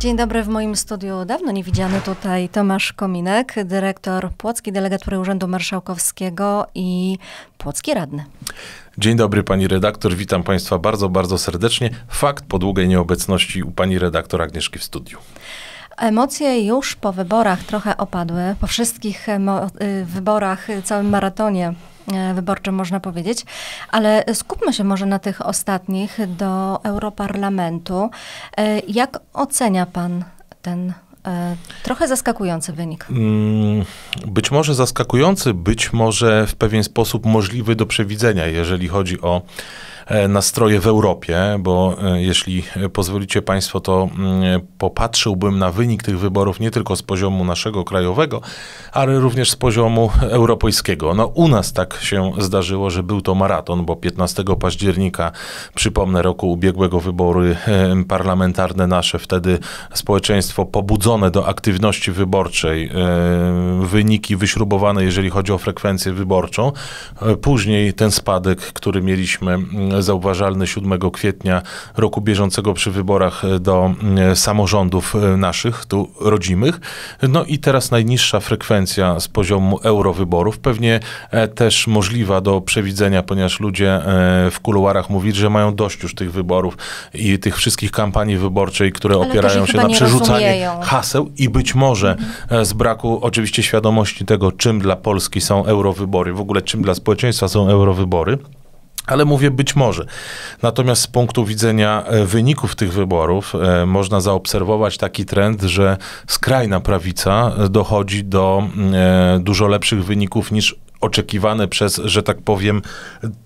Dzień dobry w moim studiu. Dawno nie widziany tutaj Tomasz Kominek, dyrektor Płocki Delegatury Urzędu Marszałkowskiego i Płocki Radny. Dzień dobry pani redaktor, witam państwa bardzo, bardzo serdecznie. Fakt po długiej nieobecności u pani redaktor Agnieszki w studiu. Emocje już po wyborach trochę opadły, po wszystkich y, wyborach, całym maratonie E, wyborczym, można powiedzieć. Ale skupmy się może na tych ostatnich do Europarlamentu. E, jak ocenia pan ten e, trochę zaskakujący wynik. Mm, być może zaskakujący, być może w pewien sposób możliwy do przewidzenia, jeżeli chodzi o E, nastroje w Europie, bo e, jeśli pozwolicie Państwo, to mm, popatrzyłbym na wynik tych wyborów nie tylko z poziomu naszego krajowego, ale również z poziomu europejskiego. No, u nas tak się zdarzyło, że był to maraton, bo 15 października, przypomnę, roku ubiegłego wybory e, parlamentarne nasze, wtedy społeczeństwo pobudzone do aktywności wyborczej, wyniki wyśrubowane, jeżeli chodzi o frekwencję wyborczą. Później ten spadek, który mieliśmy mm, zauważalny 7 kwietnia roku bieżącego przy wyborach do e, samorządów e, naszych, tu rodzimych. No i teraz najniższa frekwencja z poziomu eurowyborów, pewnie e, też możliwa do przewidzenia, ponieważ ludzie w kuluarach mówili, że mają dość już tych wyborów i tych wszystkich kampanii wyborczej, które Ale opierają się na przerzucaniu haseł i być może mhm. z braku oczywiście świadomości tego, czym dla Polski są eurowybory, w ogóle czym dla społeczeństwa są eurowybory. Ale mówię być może. Natomiast z punktu widzenia e, wyników tych wyborów e, można zaobserwować taki trend, że skrajna prawica e, dochodzi do mm, dużo lepszych wyników niż oczekiwane przez, że tak powiem,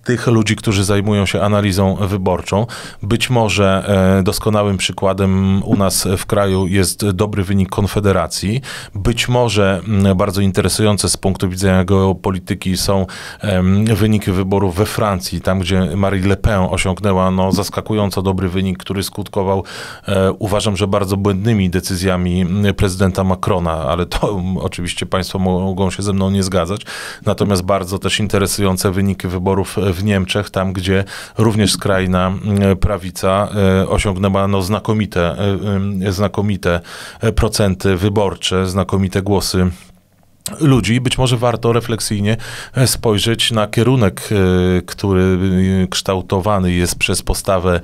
tych ludzi, którzy zajmują się analizą wyborczą. Być może e, doskonałym przykładem u nas w kraju jest dobry wynik Konfederacji. Być może bardzo interesujące z punktu widzenia geopolityki są wyniki wyborów we Francji, tam gdzie Marie Le Pen osiągnęła no, zaskakująco dobry wynik, który skutkował, e, uważam, że bardzo błędnymi decyzjami prezydenta Macrona, ale to oczywiście Państwo mogą się ze mną nie zgadzać. Natomiast Natomiast bardzo też interesujące wyniki wyborów w Niemczech, tam gdzie również skrajna e, prawica e, osiągnęła no znakomite, e, znakomite procenty wyborcze, znakomite głosy ludzi. Być może warto refleksyjnie e, spojrzeć na kierunek, e, który e, kształtowany jest przez postawę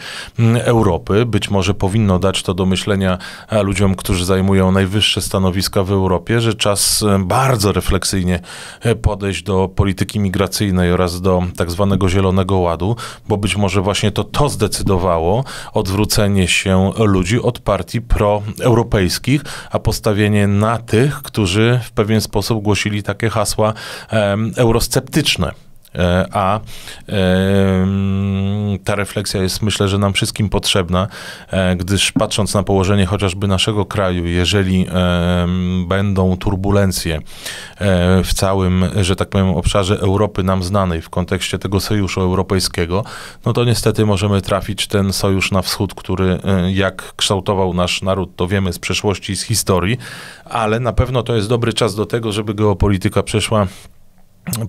Europy. Być może powinno dać to do myślenia ludziom, którzy zajmują najwyższe stanowiska w Europie, że czas bardzo refleksyjnie podejść do polityki migracyjnej oraz do tak zwanego Zielonego Ładu, bo być może właśnie to to zdecydowało odwrócenie się ludzi od partii proeuropejskich, a postawienie na tych, którzy w pewien sposób sposób głosili takie hasła eurosceptyczne. E, a ta refleksja jest myślę, że nam wszystkim potrzebna, e, gdyż patrząc na położenie chociażby naszego kraju, jeżeli będą turbulencje e, w całym, że tak powiem, obszarze Europy nam znanej w kontekście tego sojuszu europejskiego, no to niestety możemy trafić ten sojusz na wschód, który jak kształtował nasz naród, to wiemy z przeszłości i z historii, ale na pewno to jest dobry czas do tego, żeby geopolityka przeszła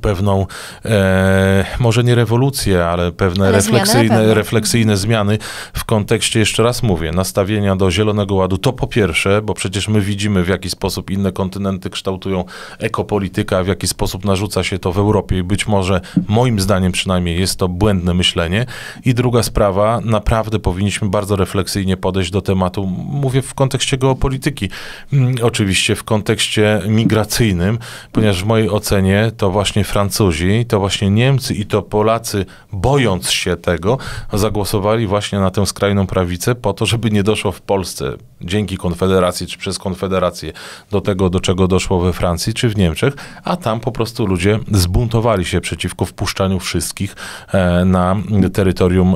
pewną, e, może nie rewolucję, ale pewne ale refleksyjne, zmiany, pewne. refleksyjne zmiany w kontekście, jeszcze raz mówię, nastawienia do Zielonego Ładu. To po pierwsze, bo przecież my widzimy, w jaki sposób inne kontynenty kształtują ekopolitykę, w jaki sposób narzuca się to w Europie i być może, moim zdaniem przynajmniej, jest to błędne myślenie. I druga sprawa, naprawdę powinniśmy bardzo refleksyjnie podejść do tematu, mówię w kontekście geopolityki, mm, oczywiście w kontekście migracyjnym, ponieważ w mojej ocenie to właśnie właśnie Francuzi, to właśnie Niemcy i to Polacy, bojąc się tego, zagłosowali właśnie na tę skrajną prawicę po to, żeby nie doszło w Polsce dzięki Konfederacji czy przez Konfederację do tego, do czego doszło we Francji czy w Niemczech, a tam po prostu ludzie zbuntowali się przeciwko wpuszczaniu wszystkich e, na terytorium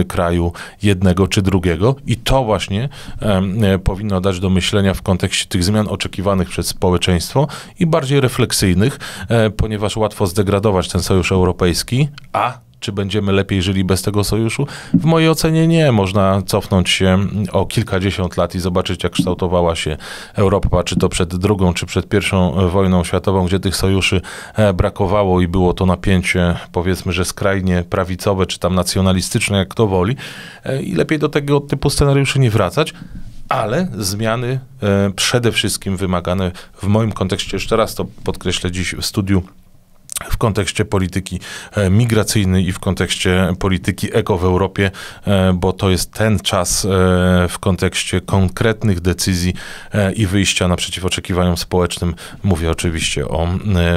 e, kraju jednego czy drugiego i to właśnie e, powinno dać do myślenia w kontekście tych zmian oczekiwanych przez społeczeństwo i bardziej refleksyjnych, ponieważ ponieważ łatwo zdegradować ten sojusz europejski, a czy będziemy lepiej żyli bez tego sojuszu? W mojej ocenie nie. Można cofnąć się o kilkadziesiąt lat i zobaczyć, jak kształtowała się Europa, czy to przed drugą, czy przed pierwszą wojną światową, gdzie tych sojuszy e, brakowało i było to napięcie, powiedzmy, że skrajnie prawicowe, czy tam nacjonalistyczne, jak kto woli. E, I lepiej do tego typu scenariuszy nie wracać ale zmiany e, przede wszystkim wymagane w moim kontekście, jeszcze raz to podkreślę dziś w studiu w kontekście polityki e, migracyjnej i w kontekście polityki eko w Europie, e, bo to jest ten czas e, w kontekście konkretnych decyzji i wyjścia naprzeciw oczekiwaniom społecznym. Mówię oczywiście o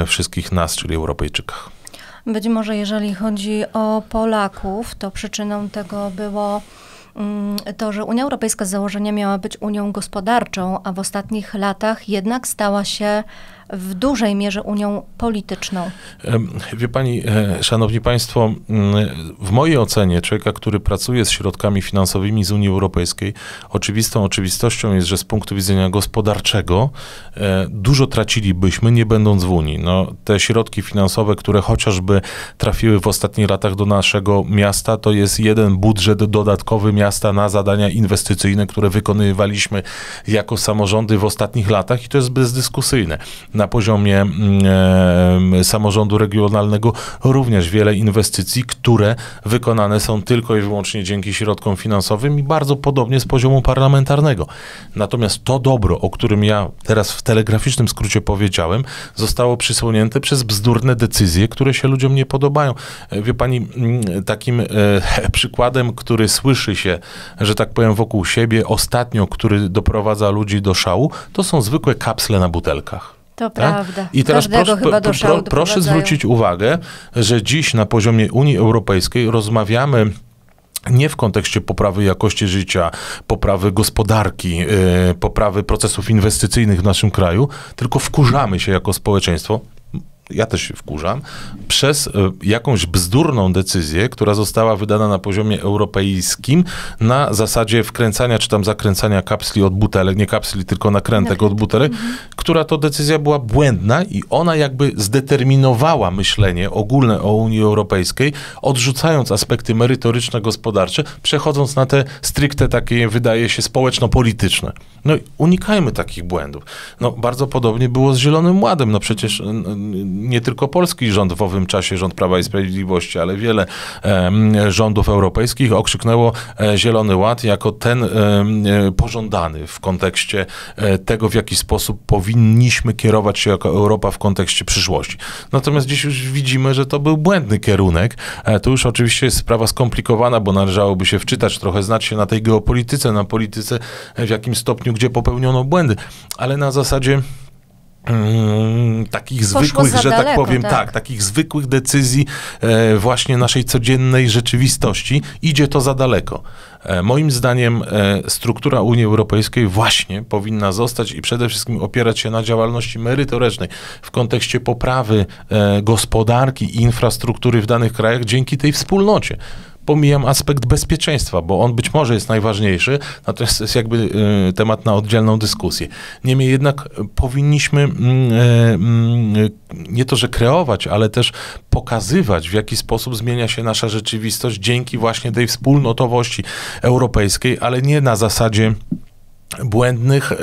wszystkich nas, czyli Europejczykach. Być może jeżeli chodzi o Polaków, to przyczyną tego było mm, to, że Unia Europejska z założenia miała być Unią gospodarczą, a w ostatnich latach jednak stała się w dużej mierze Unią polityczną. Wie pani, e, szanowni państwo, w mojej ocenie człowieka, który pracuje z środkami finansowymi z Unii Europejskiej, oczywistą oczywistością jest, że z punktu widzenia gospodarczego e, dużo tracilibyśmy nie będąc w Unii. No, te środki finansowe, które chociażby trafiły w ostatnich latach do naszego miasta, to jest jeden budżet dodatkowy miasta na zadania inwestycyjne, które wykonywaliśmy jako samorządy w ostatnich latach i to jest bezdyskusyjne na poziomie mm, samorządu regionalnego również wiele inwestycji, które wykonane są tylko i wyłącznie dzięki środkom finansowym i bardzo podobnie z poziomu parlamentarnego. Natomiast to dobro, o którym ja teraz w telegraficznym skrócie powiedziałem, zostało przysłonięte przez bzdurne decyzje, które się ludziom nie podobają. E, wie pani, mm, takim e, przykładem, który słyszy się, że tak powiem, wokół siebie ostatnio, który doprowadza ludzi do szału, to są zwykłe kapsle na butelkach. To tak? prawda. I teraz proszę, pro, pro, proszę zwrócić uwagę, że dziś na poziomie Unii Europejskiej rozmawiamy nie w kontekście poprawy jakości życia, poprawy gospodarki, y, poprawy procesów inwestycyjnych w naszym kraju, tylko wkurzamy się jako społeczeństwo, ja też się wkurzam, przez e, jakąś bzdurną decyzję, która została wydana na poziomie europejskim na zasadzie wkręcania czy tam zakręcania kapsli od butelek, nie kapsli, tylko nakrętek od butelek, mhm. która to decyzja była błędna i ona jakby zdeterminowała myślenie ogólne o Unii Europejskiej, odrzucając aspekty merytoryczne gospodarcze przechodząc na te stricte takie, wydaje się, społeczno-polityczne. No i unikajmy takich błędów. No bardzo podobnie było z Zielonym Ładem, no przecież nie tylko polski rząd w owym czasie, rząd Prawa i Sprawiedliwości, ale wiele rządów europejskich okrzyknęło e, Zielony Ład jako ten e, pożądany w kontekście e, tego, w jaki sposób powinniśmy kierować się jako Europa w kontekście przyszłości. Natomiast dziś już widzimy, że to był błędny kierunek. To już oczywiście jest sprawa skomplikowana, bo należałoby się wczytać, trochę znać się na tej geopolityce, na polityce, w jakim stopniu, gdzie popełniono błędy, ale na zasadzie Mm, takich Poszło zwykłych, że tak daleko, tak powiem, tak. tak. takich zwykłych decyzji e, właśnie naszej codziennej rzeczywistości, idzie to za daleko. E, moim zdaniem e, struktura Unii Europejskiej właśnie powinna zostać i przede wszystkim opierać się na działalności merytorycznej w kontekście poprawy e, gospodarki i infrastruktury w danych krajach dzięki tej wspólnocie pomijam aspekt bezpieczeństwa, bo on być może jest najważniejszy, natomiast jest jakby y, temat na oddzielną dyskusję. Niemniej jednak y, powinniśmy mm, e, mm, nie to, że kreować, ale też pokazywać, w jaki sposób zmienia się nasza rzeczywistość dzięki właśnie tej wspólnotowości europejskiej, ale nie na zasadzie błędnych, e,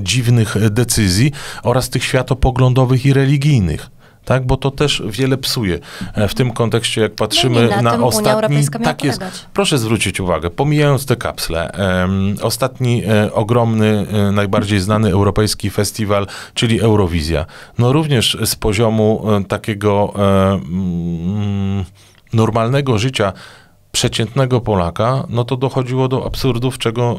dziwnych decyzji oraz tych światopoglądowych i religijnych tak? bo to też wiele psuje. E, w tym kontekście, jak patrzymy no, no na, na ostatni, tak jest. Proszę zwrócić uwagę, pomijając te kapsle, um, ostatni e, ogromny, e, najbardziej znany europejski festiwal, czyli Eurowizja. No również z poziomu takiego mm, normalnego życia przeciętnego Polaka, no to dochodziło do absurdów, czego e,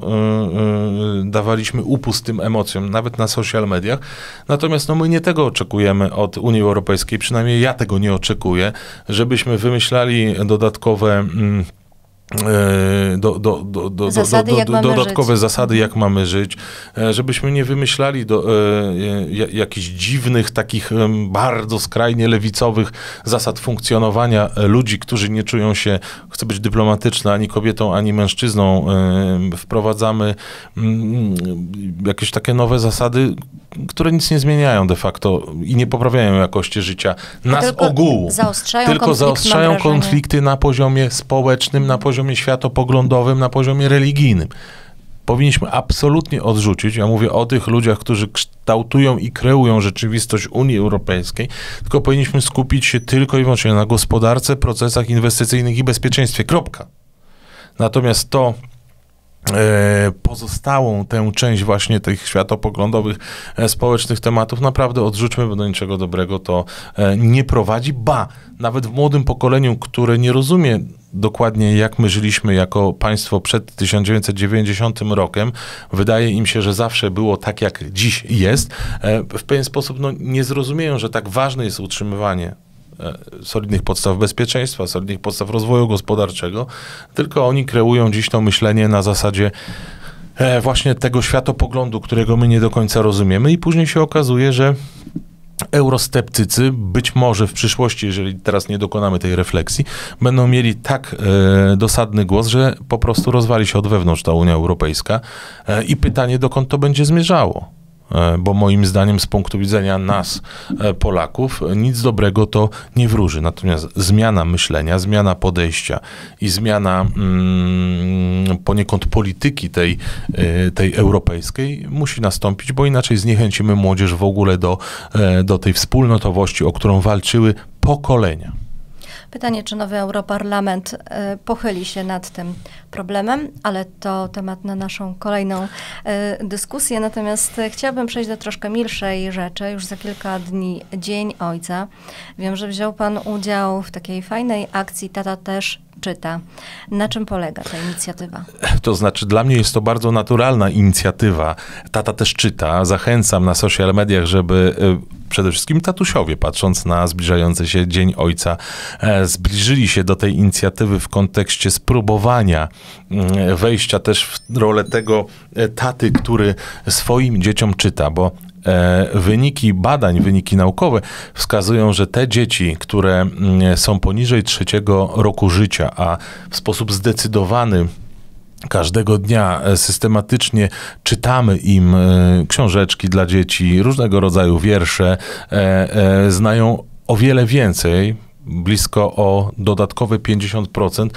e, dawaliśmy upust tym emocjom, nawet na social mediach. Natomiast no, my nie tego oczekujemy od Unii Europejskiej, przynajmniej ja tego nie oczekuję, żebyśmy wymyślali dodatkowe. Mm, E, do, do, do, do, zasady, do, do dodatkowe żyć. zasady, jak mhm. mamy żyć, e, żebyśmy nie wymyślali do, e, jakichś dziwnych, takich e, bardzo skrajnie lewicowych zasad funkcjonowania ludzi, którzy nie czują się, chcę być dyplomatyczna, ani kobietą, ani mężczyzną. E, wprowadzamy m, mm, jakieś takie nowe zasady, które nic nie zmieniają de facto i nie poprawiają jakości życia nas tylko ogółu. Zaostrzają tylko konflikt, zaostrzają konflikty na poziomie społecznym, na poziomie światopoglądowym, na poziomie religijnym. Powinniśmy absolutnie odrzucić, ja mówię o tych ludziach, którzy kształtują i kreują rzeczywistość Unii Europejskiej, tylko powinniśmy skupić się tylko i wyłącznie na gospodarce, procesach inwestycyjnych i bezpieczeństwie. Kropka. Natomiast to, E, pozostałą tę część właśnie tych światopoglądowych, e, społecznych tematów naprawdę odrzućmy, bo do niczego dobrego to e, nie prowadzi. Ba, nawet w młodym pokoleniu, które nie rozumie dokładnie jak my żyliśmy jako państwo przed 1990 rokiem. Wydaje im się, że zawsze było tak, jak dziś jest. W pewien sposób no, nie zrozumieją, że tak ważne jest utrzymywanie E, solidnych podstaw bezpieczeństwa, solidnych podstaw rozwoju gospodarczego, tylko oni kreują dziś to myślenie na zasadzie e, właśnie tego światopoglądu, którego my nie do końca rozumiemy i później się okazuje, że Eurosceptycy być może w przyszłości, jeżeli teraz nie dokonamy tej refleksji, będą mieli tak e, dosadny głos, że po prostu rozwali się od wewnątrz ta Unia Europejska e, i pytanie, dokąd to będzie zmierzało. E, bo moim zdaniem z punktu widzenia nas, e, Polaków, e, nic dobrego to nie wróży. Natomiast zmiana myślenia, zmiana podejścia i zmiana mm, poniekąd polityki tej, tej europejskiej musi nastąpić, bo inaczej zniechęcimy młodzież w ogóle do, do tej wspólnotowości, o którą walczyły pokolenia. Pytanie, czy nowy Europarlament e, pochyli się nad tym problemem, ale to temat na naszą kolejną e, dyskusję. Natomiast e, chciałabym przejść do troszkę milszej rzeczy. Już za kilka dni Dzień Ojca. Wiem, że wziął Pan udział w takiej fajnej akcji Tata też czyta. Na czym polega ta inicjatywa? To znaczy, dla mnie jest to bardzo naturalna inicjatywa. Tata też czyta. Zachęcam na social mediach, żeby e, przede wszystkim tatusiowie, patrząc na zbliżający się Dzień Ojca, e, zbliżyli się do tej inicjatywy w kontekście spróbowania mm, wejścia też w rolę tego e, taty, który swoim dzieciom czyta, bo E, wyniki badań, wyniki naukowe wskazują, że te dzieci, które mm, są poniżej trzeciego roku życia, a w sposób zdecydowany Każdego dnia e, systematycznie czytamy im e, książeczki dla dzieci, różnego rodzaju wiersze, znają o wiele więcej, blisko o dodatkowe 50%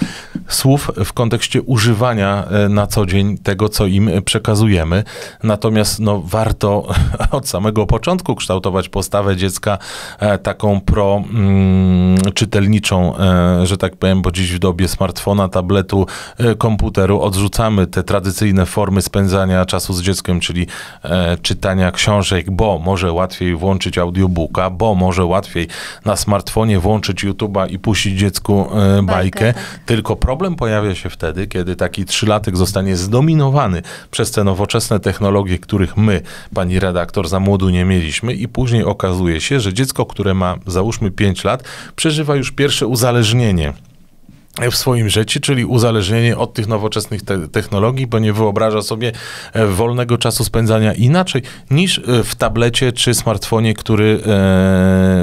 słów w kontekście używania e, na co dzień tego, co im przekazujemy. Natomiast no, warto od samego początku kształtować postawę dziecka e, taką pro mm, czytelniczą, e, że tak powiem, bo dziś w dobie smartfona, tabletu, komputeru odrzucamy te tradycyjne formy spędzania czasu z dzieckiem, czyli czytania książek, bo może łatwiej włączyć audiobooka, bo może łatwiej na smartfonie włączyć włączyć YouTube'a i puścić dziecku e, bajkę. bajkę tak. Tylko problem pojawia się wtedy, kiedy taki trzylatek zostanie zdominowany przez te nowoczesne technologie, których my, pani redaktor, za młodu nie mieliśmy i później okazuje się, że dziecko, które ma załóżmy 5 lat, przeżywa już pierwsze uzależnienie w swoim życiu, czyli uzależnienie od tych nowoczesnych te technologii, bo nie wyobraża sobie e, wolnego czasu spędzania inaczej niż e, w tablecie czy smartfonie, który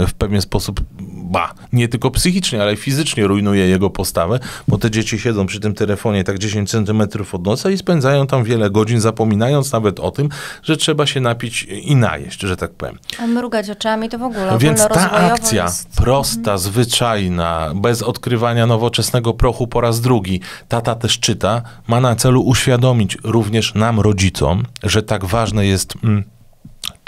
w pewien sposób ba, nie tylko psychicznie, ale i fizycznie rujnuje jego postawę, bo te dzieci siedzą przy tym telefonie tak 10 centymetrów od nosa i spędzają tam wiele godzin, zapominając nawet o tym, że trzeba się napić i najeść, że tak powiem. A mrugać oczami to w ogóle. Więc ta akcja jest... prosta, mhm. zwyczajna, bez odkrywania nowoczesnego prochu po raz drugi, tata też czyta, ma na celu uświadomić również nam, rodzicom, że tak ważne jest. Mm,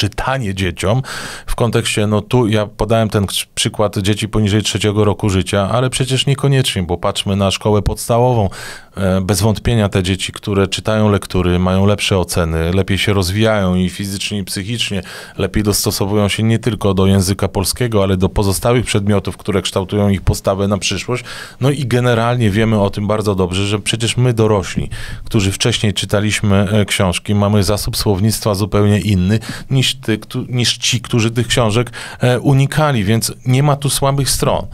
czytanie dzieciom w kontekście, no tu ja podałem ten przykład dzieci poniżej trzeciego roku życia, ale przecież niekoniecznie, bo patrzmy na szkołę podstawową. E, bez wątpienia te dzieci, które czytają lektury, mają lepsze oceny, lepiej się rozwijają i fizycznie, i psychicznie, lepiej dostosowują się nie tylko do języka polskiego, ale do pozostałych przedmiotów, które kształtują ich postawę na przyszłość. No i generalnie wiemy o tym bardzo dobrze, że przecież my dorośli, którzy wcześniej czytaliśmy e, książki, mamy zasób słownictwa zupełnie inny niż, ty, niż ci, którzy tych książek e, unikali, więc nie ma tu słabych stron.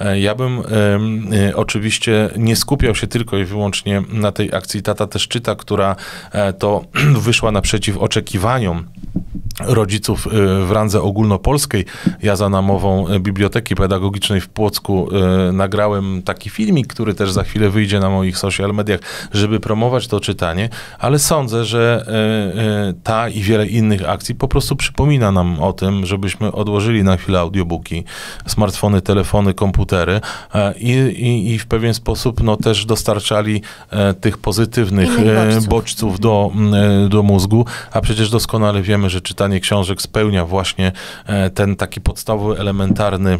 E, ja bym e, oczywiście nie skupiał się tylko i wyłącznie na tej akcji Tata też czyta, która e, to wyszła naprzeciw oczekiwaniom rodziców y, w randze ogólnopolskiej. Ja za namową y, Biblioteki Pedagogicznej w Płocku y, nagrałem taki filmik, który też za chwilę wyjdzie na moich social mediach, żeby promować to czytanie, ale sądzę, że ta i wiele innych akcji po prostu przypomina nam o tym, żebyśmy odłożyli na chwilę audiobooki, smartfony, telefony, komputery i, i, i w pewien sposób no, też dostarczali e, tych pozytywnych e, bodźców do, e, do mózgu, a przecież doskonale wiemy, że czytanie książek spełnia właśnie e, ten taki podstawowy, elementarny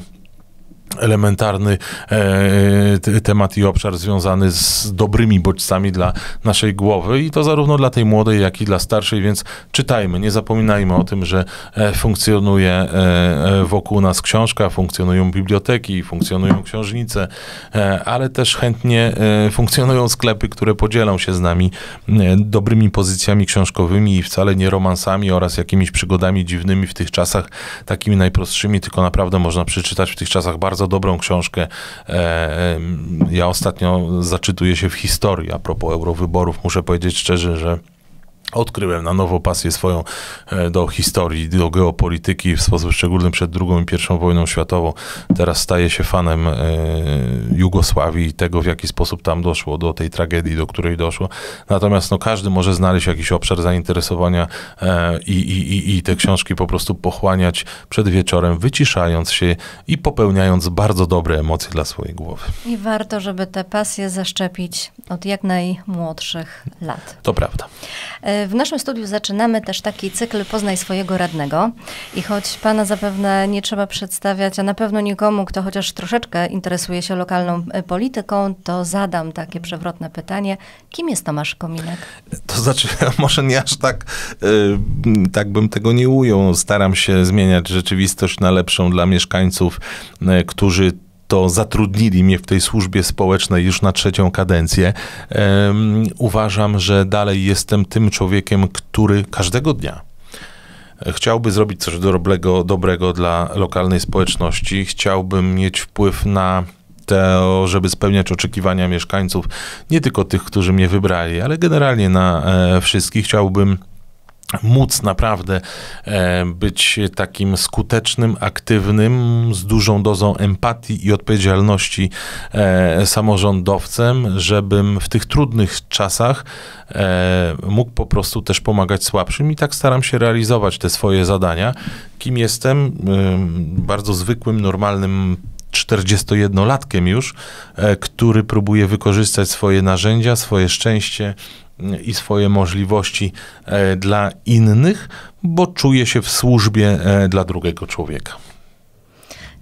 elementarny e, temat i obszar związany z dobrymi bodźcami dla naszej głowy i to zarówno dla tej młodej, jak i dla starszej, więc czytajmy, nie zapominajmy o tym, że e, funkcjonuje e, e, wokół nas książka, funkcjonują biblioteki, funkcjonują książnice, e, ale też chętnie e, funkcjonują sklepy, które podzielą się z nami dobrymi pozycjami książkowymi i wcale nie romansami oraz jakimiś przygodami dziwnymi w tych czasach, takimi najprostszymi, tylko naprawdę można przeczytać w tych czasach bardzo bardzo dobrą książkę. E, ja ostatnio zaczytuję się w historii a propos eurowyborów. Muszę powiedzieć szczerze, że Odkryłem na nowo pasję swoją e, do historii, do geopolityki, w sposób szczególny przed II i I wojną światową. Teraz staję się fanem e, Jugosławii i tego, w jaki sposób tam doszło do tej tragedii, do której doszło. Natomiast no, każdy może znaleźć jakiś obszar zainteresowania e, i, i, i, i te książki po prostu pochłaniać przed wieczorem, wyciszając się i popełniając bardzo dobre emocje dla swojej głowy. I warto, żeby te pasje zaszczepić od jak najmłodszych lat. To prawda. W naszym studiu zaczynamy też taki cykl Poznaj swojego radnego. I choć pana zapewne nie trzeba przedstawiać, a na pewno nikomu, kto chociaż troszeczkę interesuje się lokalną e, polityką, to zadam takie przewrotne pytanie. Kim jest Tomasz Kominek? To znaczy, może nie aż tak, e, tak bym tego nie ujął. Staram się zmieniać rzeczywistość na lepszą dla mieszkańców, e, którzy to zatrudnili mnie w tej służbie społecznej już na trzecią kadencję. Um, uważam, że dalej jestem tym człowiekiem, który każdego dnia chciałby zrobić coś dobrego, dobrego dla lokalnej społeczności, chciałbym mieć wpływ na to, żeby spełniać oczekiwania mieszkańców, nie tylko tych, którzy mnie wybrali, ale generalnie na e, wszystkich. Chciałbym móc naprawdę e, być takim skutecznym, aktywnym, z dużą dozą empatii i odpowiedzialności e, samorządowcem, żebym w tych trudnych czasach e, mógł po prostu też pomagać słabszym i tak staram się realizować te swoje zadania. Kim jestem? Bardzo zwykłym, normalnym 41-latkiem już, e, który próbuje wykorzystać swoje narzędzia, swoje szczęście mm, i swoje możliwości e, dla innych, bo czuje się w służbie e, dla drugiego człowieka.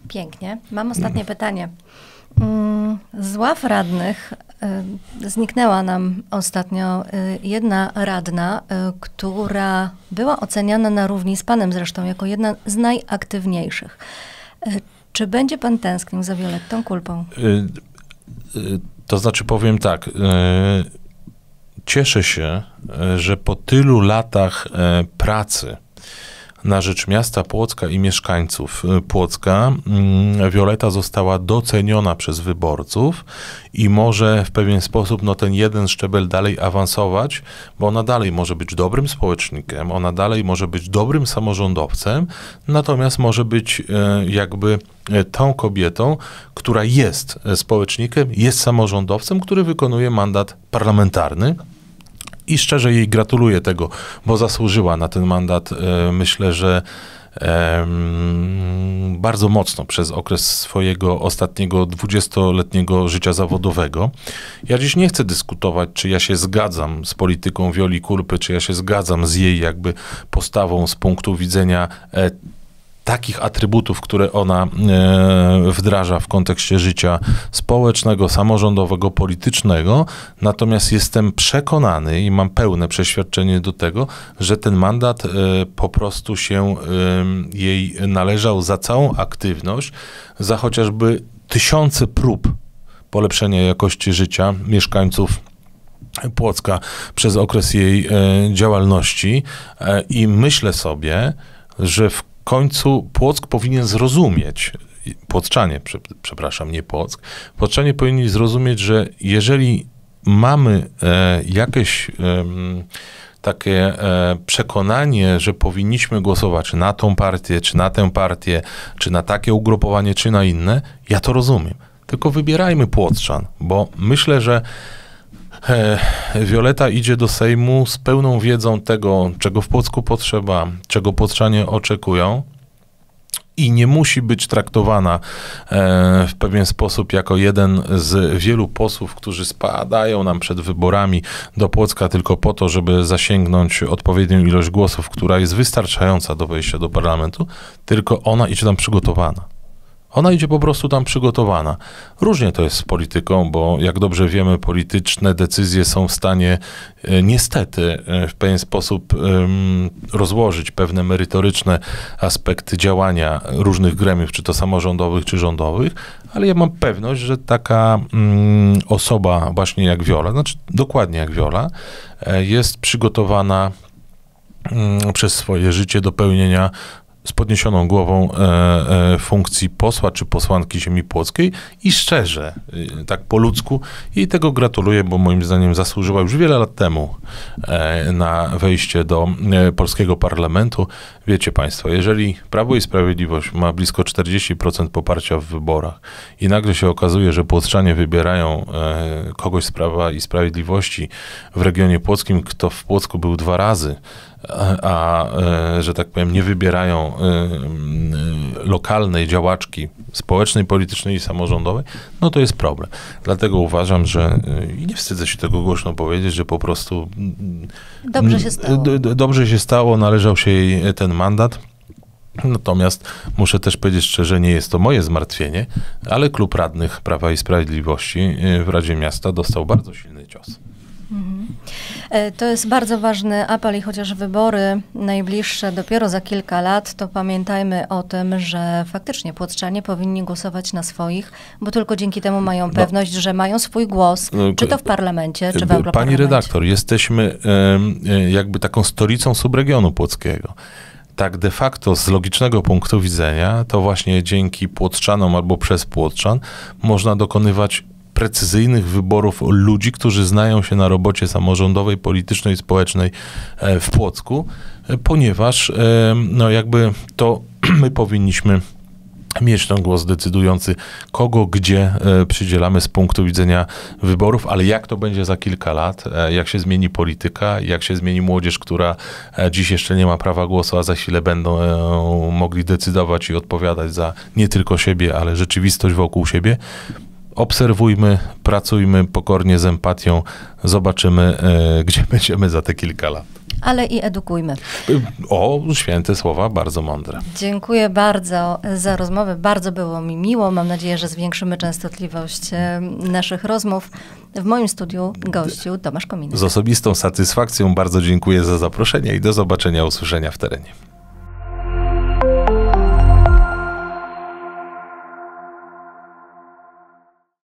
Pięknie. Mam ostatnie pytanie. Mm, z ław radnych zniknęła nam ostatnio jedna radna, która była oceniana na równi z panem zresztą jako jedna z najaktywniejszych. Czy będzie pan tęsknił za Violettą Kulpą? Y, y, to znaczy powiem tak, y, cieszę się, że po tylu latach pracy, na rzecz miasta Płocka i mieszkańców y, Płocka, mm, Wioleta została doceniona przez wyborców i może w pewien sposób no, ten jeden szczebel dalej awansować, bo ona dalej może być dobrym społecznikiem, ona dalej może być dobrym samorządowcem, natomiast może być y, jakby y, tą kobietą, która jest społecznikiem, jest samorządowcem, który wykonuje mandat parlamentarny i szczerze jej gratuluję tego, bo zasłużyła na ten mandat. E, myślę, że bardzo mocno przez okres swojego ostatniego 20-letniego życia zawodowego. Ja dziś nie chcę dyskutować, czy ja się zgadzam z polityką Wioli Kurpy, czy ja się zgadzam z jej jakby postawą z punktu widzenia e, takich atrybutów, które ona e, wdraża w kontekście życia społecznego, samorządowego, politycznego. Natomiast jestem przekonany i mam pełne przeświadczenie do tego, że ten mandat e, po prostu się e, jej należał za całą aktywność, za chociażby tysiące prób polepszenia jakości życia mieszkańców Płocka przez okres jej działalności i myślę sobie, że w końcu Płock powinien zrozumieć, Płoczanie, przepraszam, nie Płock, Płoczanie powinni zrozumieć, że jeżeli mamy e, jakieś e, takie e, przekonanie, że powinniśmy głosować na tą partię, czy na tę partię, czy na takie ugrupowanie, czy na inne, ja to rozumiem. Tylko wybierajmy płoczan, bo myślę, że E, Wioleta idzie do Sejmu z pełną wiedzą tego, czego w Płocku potrzeba, czego Płocczanie oczekują i nie musi być traktowana e, w pewien sposób jako jeden z wielu posłów, którzy spadają nam przed wyborami do Płocka tylko po to, żeby zasięgnąć odpowiednią ilość głosów, która jest wystarczająca do wejścia do parlamentu, tylko ona idzie tam przygotowana. Ona idzie po prostu tam przygotowana. Różnie to jest z polityką, bo jak dobrze wiemy, polityczne decyzje są w stanie e, niestety e, w pewien sposób rozłożyć pewne merytoryczne aspekty działania różnych gremiów, czy to samorządowych, czy rządowych, ale ja mam pewność, że taka mm, osoba właśnie jak Wiola, znaczy dokładnie jak Wiola, e, jest przygotowana mm, przez swoje życie do pełnienia z podniesioną głową e, e, funkcji posła czy posłanki ziemi płockiej i szczerze, e, tak po ludzku, jej tego gratuluję, bo moim zdaniem zasłużyła już wiele lat temu e, na wejście do e, polskiego parlamentu. Wiecie Państwo, jeżeli Prawo i Sprawiedliwość ma blisko 40% poparcia w wyborach i nagle się okazuje, że Płoczanie wybierają e, kogoś z Prawa i Sprawiedliwości w regionie płockim, kto w Płocku był dwa razy, a, e, że tak powiem, nie wybierają e, e, lokalnej działaczki społecznej, politycznej i samorządowej, no to jest problem. Dlatego uważam, że i nie wstydzę się tego głośno powiedzieć, że po prostu. Mm, dobrze mm, się stało. Dobrze się stało, należał się jej ten mandat. Natomiast muszę też powiedzieć szczerze, nie jest to moje zmartwienie, ale klub radnych Prawa i Sprawiedliwości w Radzie Miasta dostał bardzo silny cios. Mhm. E, to jest bardzo ważny apel i chociaż wybory najbliższe dopiero za kilka lat, to pamiętajmy o tym, że faktycznie płotczanie powinni głosować na swoich, bo tylko dzięki temu mają no. pewność, że mają swój głos, no, czy to w e, parlamencie, czy e, w europarlamencie. Pani redaktor, jesteśmy jakby taką stolicą subregionu płockiego tak de facto z logicznego punktu widzenia, to właśnie dzięki Płotczanom albo przez Płotczan można dokonywać precyzyjnych wyborów ludzi, którzy znają się na robocie samorządowej, politycznej, społecznej e, w Płocku, e, ponieważ e, no jakby to my powinniśmy mieć ten głos decydujący, kogo gdzie przydzielamy z punktu widzenia wyborów, ale jak to będzie za kilka lat, jak się zmieni polityka, jak się zmieni młodzież, która dziś jeszcze nie ma prawa głosu, a za chwilę będą mogli decydować i odpowiadać za nie tylko siebie, ale rzeczywistość wokół siebie, obserwujmy, pracujmy pokornie z empatią, zobaczymy, e, gdzie będziemy za te kilka lat. Ale i edukujmy. E, o, święte słowa, bardzo mądre. Dziękuję bardzo za rozmowę. Bardzo było mi miło. Mam nadzieję, że zwiększymy częstotliwość e, naszych rozmów. W moim studiu gościu Tomasz Kominek. Z osobistą satysfakcją bardzo dziękuję za zaproszenie i do zobaczenia, usłyszenia w terenie.